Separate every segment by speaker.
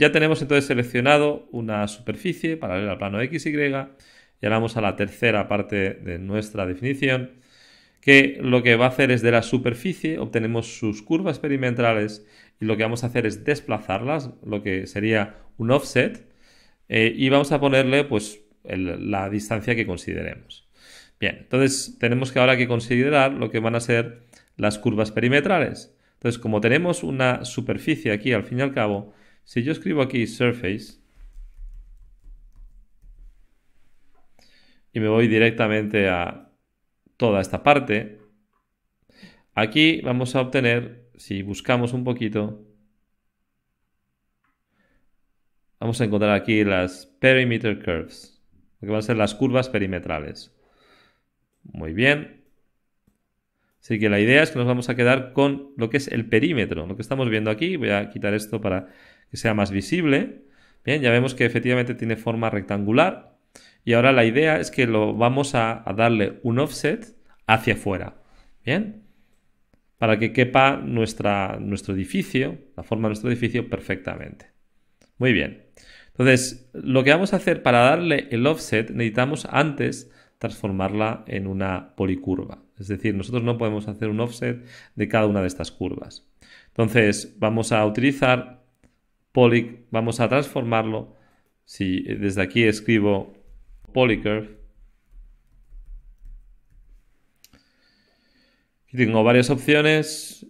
Speaker 1: Ya tenemos entonces seleccionado una superficie paralela al plano XY y ahora vamos a la tercera parte de nuestra definición que lo que va a hacer es de la superficie obtenemos sus curvas perimetrales y lo que vamos a hacer es desplazarlas, lo que sería un offset eh, y vamos a ponerle pues la distancia que consideremos. Bien, entonces tenemos que ahora que considerar lo que van a ser las curvas perimetrales. Entonces, como tenemos una superficie aquí al fin y al cabo, si yo escribo aquí surface y me voy directamente a toda esta parte, aquí vamos a obtener, si buscamos un poquito, vamos a encontrar aquí las perimeter curves, que van a ser las curvas perimetrales. Muy bien, Así que la idea es que nos vamos a quedar con lo que es el perímetro, lo que estamos viendo aquí. Voy a quitar esto para que sea más visible. Bien, ya vemos que efectivamente tiene forma rectangular. Y ahora la idea es que lo vamos a, darle un offset hacia afuera. Bien, para que quepa nuestra, nuestro edificio, la forma de nuestro edificio perfectamente. Muy bien. Entonces, lo que vamos a hacer para darle el offset, necesitamos antes transformarla en una policurva. Es decir, nosotros no podemos hacer un offset de cada una de estas curvas. Entonces, vamos a utilizar poly, vamos a transformarlo. Si desde aquí escribo polycurve, tengo varias opciones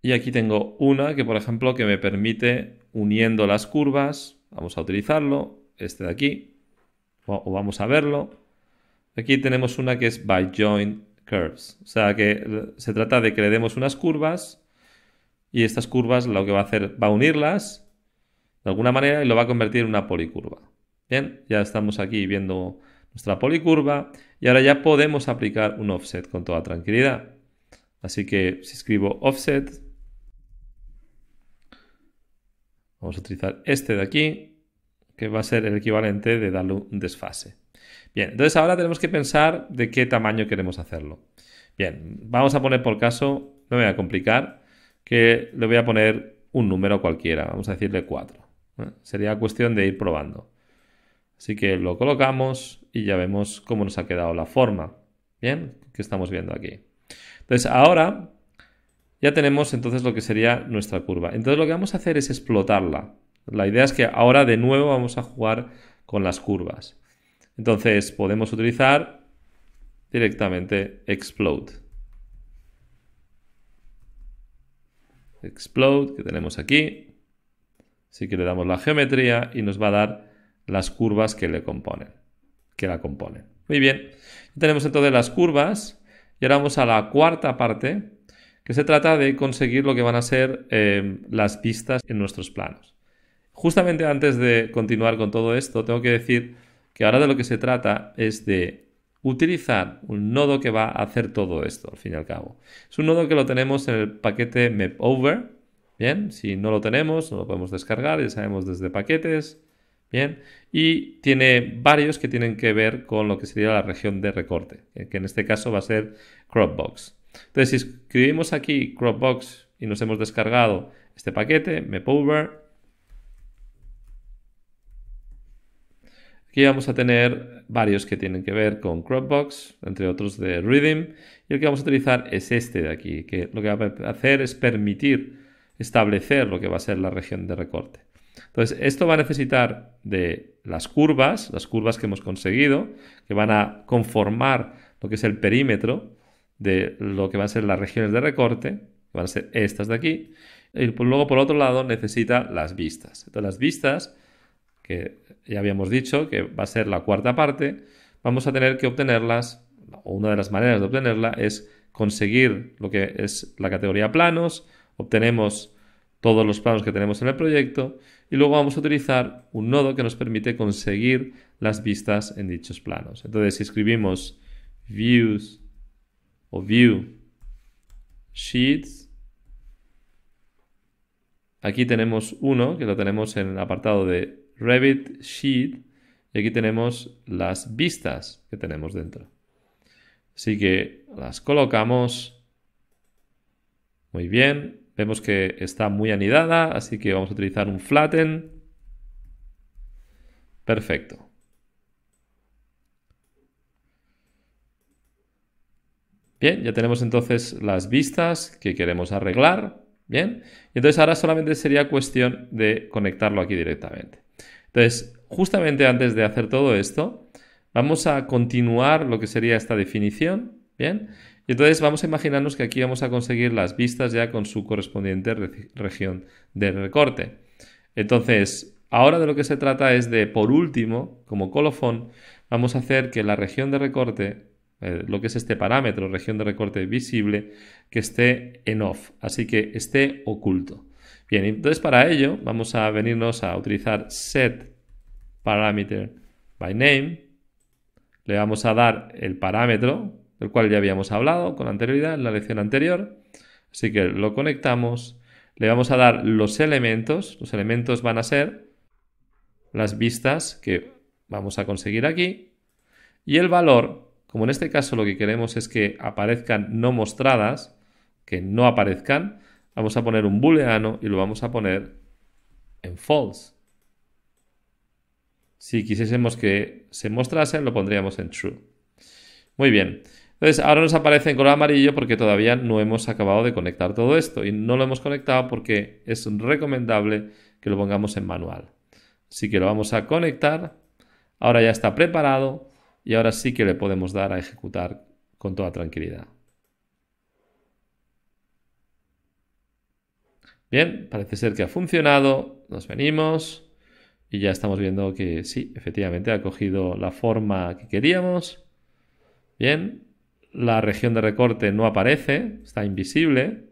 Speaker 1: y aquí tengo una que, por ejemplo, que me permite uniendo las curvas, vamos a utilizarlo, este de aquí, o vamos a verlo. Aquí tenemos una que es by join curves. O sea que se trata de que le demos unas curvas y estas curvas lo que va a hacer va a unirlas de alguna manera y lo va a convertir en una policurva. Bien, ya estamos aquí viendo nuestra policurva y ahora ya podemos aplicar un offset con toda tranquilidad. Así que si escribo offset, vamos a utilizar este de aquí, que va a ser el equivalente de darle un desfase. Bien, entonces ahora tenemos que pensar de qué tamaño queremos hacerlo. Bien, vamos a poner por caso, no me voy a complicar, que le voy a poner un número cualquiera, vamos a decirle 4. ¿eh? Sería cuestión de ir probando. Así que lo colocamos y ya vemos cómo nos ha quedado la forma. Bien, que estamos viendo aquí. Entonces ahora ya tenemos entonces lo que sería nuestra curva. Entonces lo que vamos a hacer es explotarla. La idea es que ahora de nuevo vamos a jugar con las curvas. Entonces podemos utilizar directamente explode. Explode que tenemos aquí. Así que le damos la geometría y nos va a dar las curvas que le componen, que la componen. Muy bien, tenemos entonces las curvas y ahora vamos a la cuarta parte, que se trata de conseguir lo que van a ser em, las pistas en nuestros planos. Justamente antes de continuar con todo esto, tengo que decir que ahora de lo que se trata es de utilizar un nodo que va a hacer todo esto, al fin y al cabo. Es un nodo que lo tenemos en el paquete mapover, bien, si no lo tenemos, no lo podemos descargar, ya sabemos desde paquetes, bien, y tiene varios que tienen que ver con lo que sería la región de recorte, que en este caso va a ser Cropbox. Entonces, si escribimos aquí Cropbox y nos hemos descargado este paquete, mapover, Aquí vamos a tener varios que tienen que ver con Cropbox, entre otros de Rhythm, y el que vamos a utilizar es este de aquí, que lo que va a hacer es permitir establecer lo que va a ser la región de recorte. Entonces, esto va a necesitar de las curvas, las curvas que hemos conseguido, que van a conformar lo que es el perímetro de lo que van a ser las regiones de recorte, que van a ser estas de aquí, y luego por otro lado necesita las vistas. Entonces, las vistas que ya habíamos dicho que va a ser la cuarta parte, vamos a tener que obtenerlas, o una de las maneras de obtenerla es conseguir lo que es la categoría planos, obtenemos todos los planos que tenemos en el proyecto y luego vamos a utilizar un nodo que nos permite conseguir las vistas en dichos planos. Entonces, si escribimos views o view sheets, aquí tenemos uno que lo tenemos en el apartado de Revit Sheet y aquí tenemos las vistas que tenemos dentro. Así que las colocamos. Muy bien. Vemos que está muy anidada, así que vamos a utilizar un flatten. Perfecto. Bien, ya tenemos entonces las vistas que queremos arreglar. Bien, y entonces ahora solamente sería cuestión de conectarlo aquí directamente. Entonces, justamente antes de hacer todo esto, vamos a continuar lo que sería esta definición, ¿bien? Y entonces vamos a imaginarnos que aquí vamos a conseguir las vistas ya con su correspondiente región de recorte. Entonces, ahora de lo que se trata es de, por último, como colofón, vamos a hacer que la región de recorte, eh, lo que es este parámetro, región de recorte visible, que esté en off, así que esté oculto. Bien, entonces para ello vamos a venirnos a utilizar set parameter by name. Le vamos a dar el parámetro del cual ya habíamos hablado con anterioridad en la lección anterior. Así que lo conectamos. Le vamos a dar los elementos. Los elementos van a ser las vistas que vamos a conseguir aquí. Y el valor, como en este caso lo que queremos es que aparezcan no mostradas, que no aparezcan, Vamos a poner un booleano y lo vamos a poner en false. Si quisiésemos que se mostrase, lo pondríamos en true. Muy bien. Entonces, ahora nos aparece en color amarillo porque todavía no hemos acabado de conectar todo esto y no lo hemos conectado porque es recomendable que lo pongamos en manual. Así que lo vamos a conectar. Ahora ya está preparado y ahora sí que le podemos dar a ejecutar con toda tranquilidad. Bien, parece ser que ha funcionado, nos venimos y ya estamos viendo que sí, efectivamente ha cogido la forma que queríamos. Bien, la región de recorte no aparece, está invisible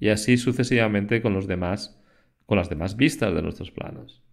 Speaker 1: y así sucesivamente con los demás con las demás vistas de nuestros planos.